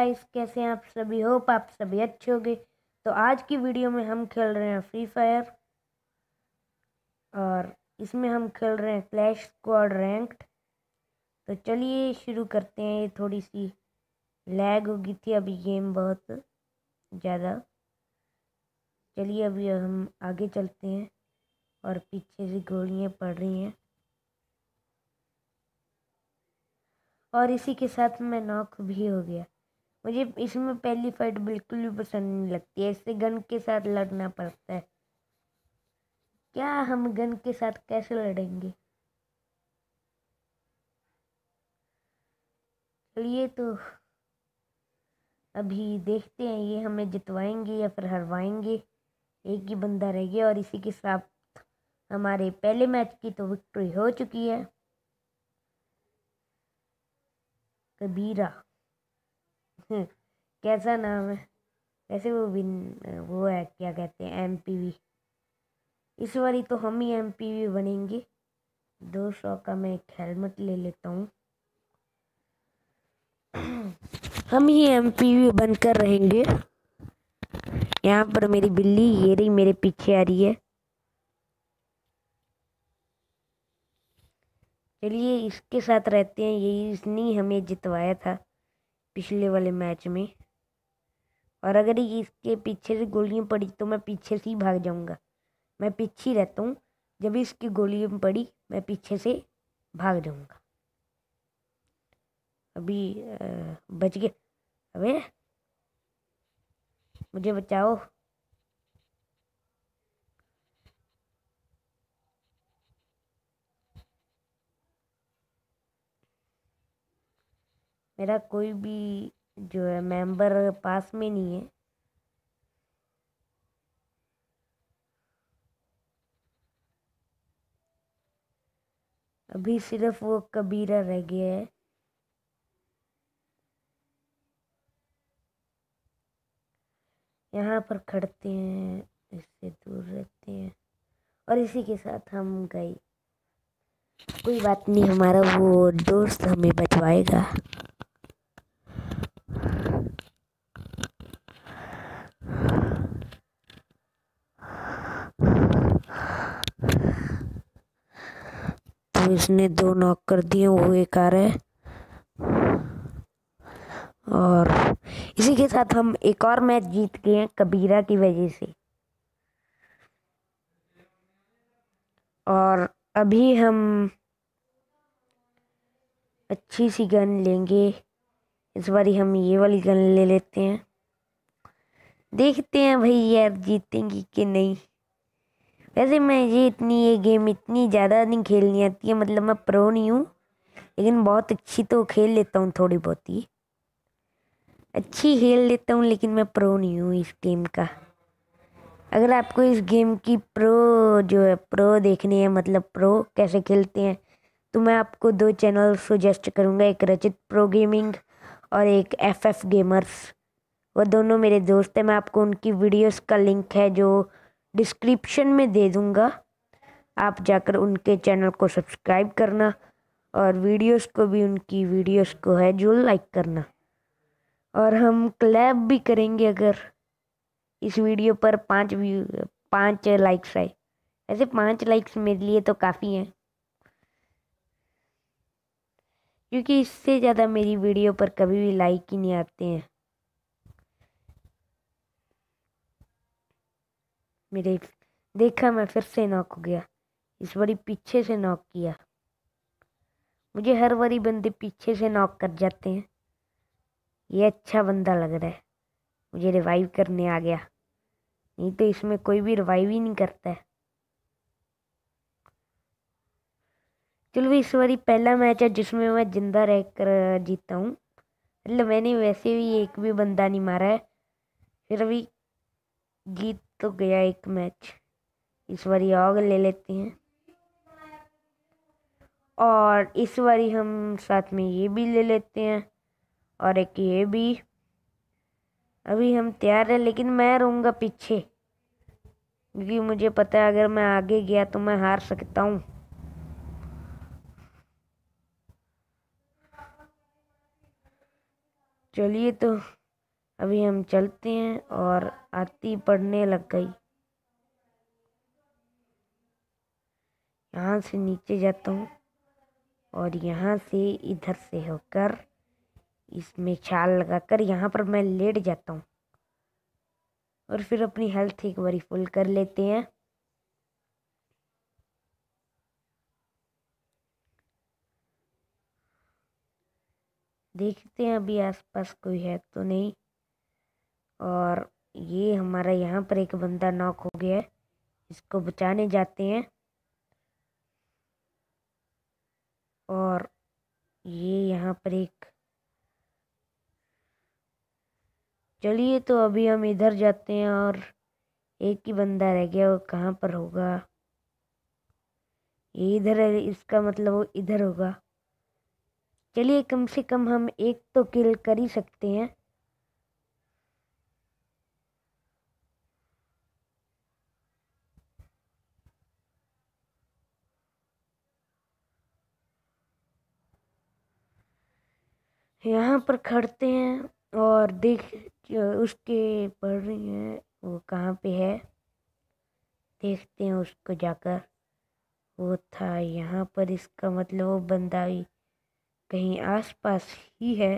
guys कैसे हैं आप सभी होप आप सभी अच्छे होंगे तो आज की वीडियो में हम खेल रहे हैं फ्री फायर और इसमें हम खेल रहे हैं क्लैश स्क्वाड रैंक्ड तो चलिए शुरू करते हैं ये थोड़ी सी लैग हो गई थी अभी गेम बहुत ज़्यादा चलिए अभी हम आगे चलते हैं और पीछे से गोलियाँ पड़ रही हैं और इसी के साथ मैं नॉक भी हो गया मुझे इसमें पहली फाइट बिल्कुल भी पसंद नहीं लगती ऐसे गन के साथ लड़ना पड़ता है क्या हम गन के साथ कैसे लड़ेंगे चलिए तो अभी देखते हैं ये हमें जितवाएंगे या फिर हरवाएंगे एक ही बंदा रह गया और इसी के साथ हमारे पहले मैच की तो विक्ट्री हो चुकी है कबीरा हम्म, कैसा नाम है वैसे वो भी वो है क्या कहते हैं एम पी वी इस बारी तो हम ही एम पी वी बनेंगे दो सौ का मैं एक हेलमेट ले लेता हूँ हम ही एम पी वी बनकर रहेंगे यहाँ पर मेरी बिल्ली ये रही मेरे पीछे आ रही है चलिए इसके साथ रहते हैं यही इसने हमें जितवाया था पिछले वाले मैच में और अगर इसके पीछे से गोलियाँ पड़ी तो मैं पीछे से ही भाग जाऊँगा मैं पीछे रहता हूँ जब इसकी गोलियाँ पड़ी मैं पीछे से भाग जाऊँगा अभी बच गया अबे मुझे बचाओ मेरा कोई भी जो है मेंबर पास में नहीं है अभी सिर्फ वो कबीरा रह गया है यहाँ पर खड़ते हैं इससे दूर रहते हैं और इसी के साथ हम गए कोई बात नहीं हमारा वो दोस्त हमें बचवाएगा इसने दो नॉक कर दिए हुए कार है और इसी के साथ हम एक और मैच जीत गए हैं कबीरा की वजह से और अभी हम अच्छी सी गन लेंगे इस बारी हम ये वाली गन ले लेते हैं देखते हैं भाई यार जीतेंगी कि नहीं वैसे मैं ये इतनी ये गेम इतनी ज़्यादा नहीं खेलनी आती है मतलब मैं प्रो नहीं हूँ लेकिन बहुत अच्छी तो खेल लेता हूँ थोड़ी बहुत ही अच्छी खेल लेता हूँ लेकिन मैं प्रो नहीं हूँ इस गेम का अगर आपको इस गेम की प्रो जो है प्रो देखनी है मतलब प्रो कैसे खेलते हैं तो मैं आपको दो चैनल सुजेस्ट करूँगा एक रचित प्रो गेमिंग और एक एफ एफ गेमर्स वो दोनों मेरे दोस्त हैं मैं आपको उनकी वीडियोस का लिंक है जो डिस्क्रिप्शन में दे दूँगा आप जाकर उनके चैनल को सब्सक्राइब करना और वीडियोस को भी उनकी वीडियोस को है जो लाइक करना और हम क्लैब भी करेंगे अगर इस वीडियो पर पाँच व्यू पाँच लाइक्स आए ऐसे पाँच लाइक्स मेरे लिए तो काफ़ी हैं क्योंकि इससे ज़्यादा मेरी वीडियो पर कभी भी लाइक ही नहीं आते हैं मेरे देखा मैं फिर से नॉक हो गया इस बारी पीछे से नॉक किया मुझे हर बारी बंदे पीछे से नॉक कर जाते हैं ये अच्छा बंदा लग रहा है मुझे रिवाइव करने आ गया नहीं तो इसमें कोई भी रिवाइव ही नहीं करता है चलो इस बारी पहला मैच है जिसमें मैं ज़िंदा रह कर जीता हूँ मतलब मैंने वैसे भी एक भी बंदा नहीं मारा है फिर अभी जीत तो गया एक मैच इस बारी और ले लेते हैं और इस बारी हम साथ में ये भी ले लेते हैं और एक ये भी अभी हम तैयार हैं लेकिन मैं रहूँगा पीछे क्योंकि मुझे पता है अगर मैं आगे गया तो मैं हार सकता हूँ चलिए तो अभी हम चलते हैं और आती पढ़ने लग गई यहाँ से नीचे जाता हूँ और यहाँ से इधर से होकर इसमें छाल लगाकर यहाँ पर मैं लेट जाता हूँ और फिर अपनी हेल्थ एक बारी फुल कर लेते हैं देखते हैं अभी आसपास कोई है तो नहीं और ये हमारा यहाँ पर एक बंदा नॉक हो गया है इसको बचाने जाते हैं और ये यहाँ पर एक चलिए तो अभी हम इधर जाते हैं और एक ही बंदा रह गया वो कहाँ पर होगा ये इधर है इसका मतलब वो इधर होगा चलिए कम से कम हम एक तो किल कर ही सकते हैं यहाँ पर खड़ते हैं और देख उसके पढ़ रही हैं वो कहाँ पे है देखते हैं उसको जाकर वो था यहाँ पर इसका मतलब वो बंदा भी कहीं आसपास ही है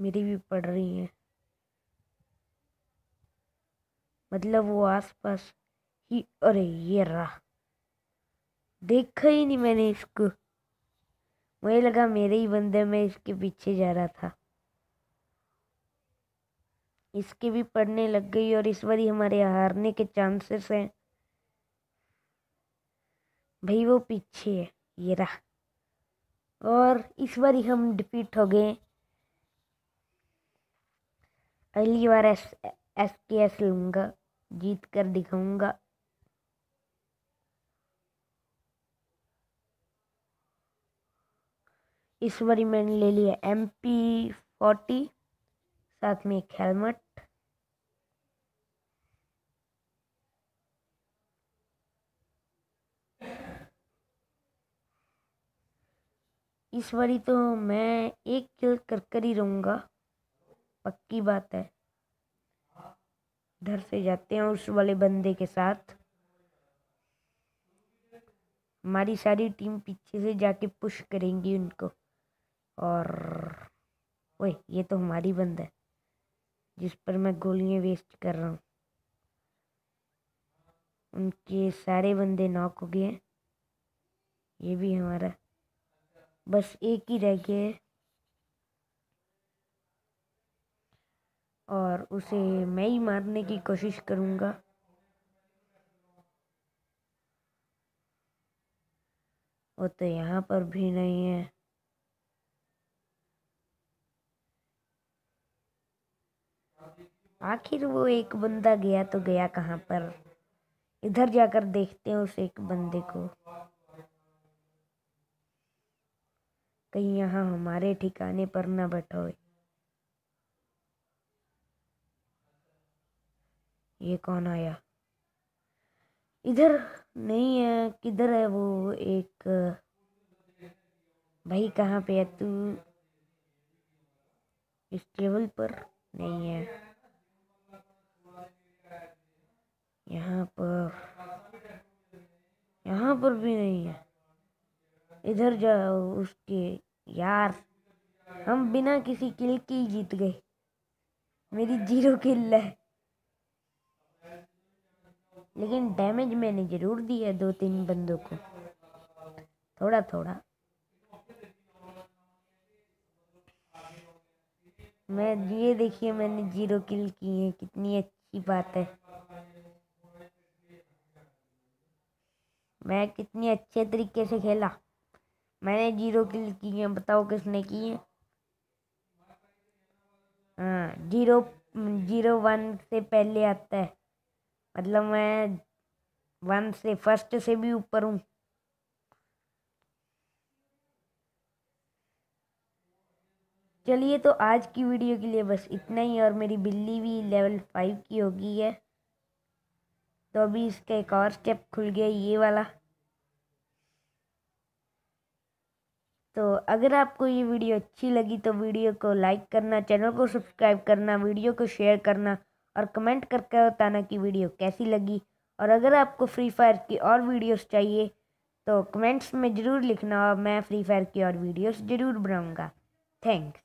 मेरी भी पढ़ रही है मतलब वो आसपास ही अरे ये रहा देखा ही नहीं मैंने इसको मुझे लगा मेरे ही बंदे में इसके पीछे जा रहा था इसके भी पढ़ने लग गई और इस बारी हमारे हारने के चांसेस हैं भाई वो पीछे है ये रहा और इस बारी हम डिफीट हो गए अगली बार एस एस के एस लूँगा जीत कर दिखाऊँगा इस बारी मैंने ले लिया एम पी फोर्टी साथ में एक हेलमेट इस बारी तो मैं एक किल कर कर ही रहूँगा पक्की बात है घर से जाते हैं उस वाले बंदे के साथ हमारी सारी टीम पीछे से जाके पुश करेंगी उनको और ओए ये तो हमारी बंद है जिस पर मैं गोलियां वेस्ट कर रहा हूँ उनके सारे बंदे नॉक हो गए हैं ये भी हमारा बस एक ही रह गया है और उसे मैं ही मारने की कोशिश करूँगा वो तो यहाँ पर भी नहीं है आखिर वो एक बंदा गया तो गया कहाँ पर इधर जाकर देखते हैं उस एक बंदे को कहीं यहाँ हमारे ठिकाने पर ना बैठा हो ये कौन आया इधर नहीं है किधर है वो एक भाई कहाँ पे है तू इस टेबल पर नहीं है यहाँ पर यहाँ पर भी नहीं है इधर जाओ उसके यार हम बिना किसी किल के ही जीत गए मेरी जीरो किल है लेकिन डैमेज मैंने ज़रूर दिया दो तीन बंदों को थोड़ा थोड़ा मैं ये देखिए मैंने जीरो किल की है कितनी अच्छी बात है मैं कितनी अच्छे तरीके से खेला मैंने जीरो किल की है बताओ किसने की है हाँ, जीरो जीरो वन से पहले आता है मतलब मैं वन से फर्स्ट से भी ऊपर हूँ चलिए तो आज की वीडियो के लिए बस इतना ही और मेरी बिल्ली भी लेवल फाइव की होगी है तो अभी इसका एक और स्टेप खुल गया ये वाला तो अगर आपको ये वीडियो अच्छी लगी तो वीडियो को लाइक करना चैनल को सब्सक्राइब करना वीडियो को शेयर करना और कमेंट करके बताना कि वीडियो कैसी लगी और अगर आपको फ्री फायर की और वीडियोस चाहिए तो कमेंट्स में ज़रूर लिखना और मैं फ्री फायर की और वीडियोस ज़रूर बनाऊँगा थैंक्स